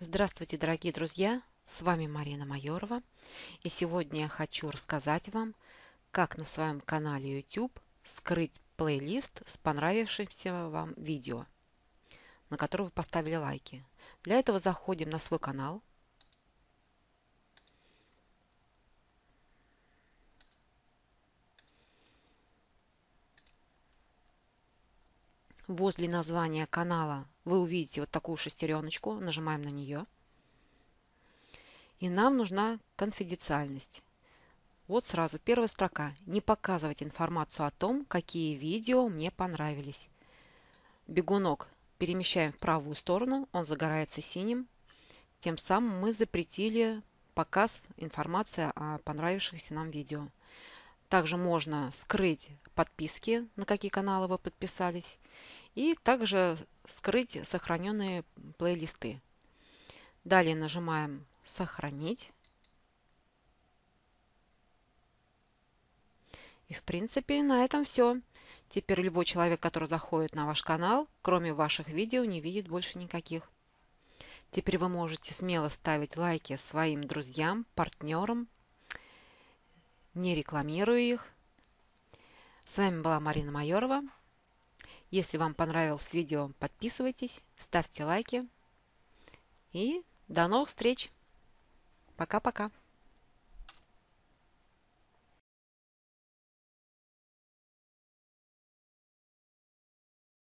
Здравствуйте, дорогие друзья! С вами Марина Майорова. И сегодня я хочу рассказать вам, как на своем канале YouTube скрыть плейлист с понравившимся вам видео, на который вы поставили лайки. Для этого заходим на свой канал, возле названия канала вы увидите вот такую шестереночку, нажимаем на нее. И нам нужна конфиденциальность. Вот сразу первая строка. Не показывать информацию о том, какие видео мне понравились. Бегунок перемещаем в правую сторону, он загорается синим. Тем самым мы запретили показ информации о понравившихся нам видео. Также можно скрыть подписки, на какие каналы вы подписались и также скрыть сохраненные плейлисты. Далее нажимаем «Сохранить». И в принципе на этом все. Теперь любой человек, который заходит на ваш канал, кроме ваших видео, не видит больше никаких. Теперь вы можете смело ставить лайки своим друзьям, партнерам, не рекламируя их. С вами была Марина Майорова. Если вам понравилось видео, подписывайтесь, ставьте лайки. И до новых встреч. Пока-пока.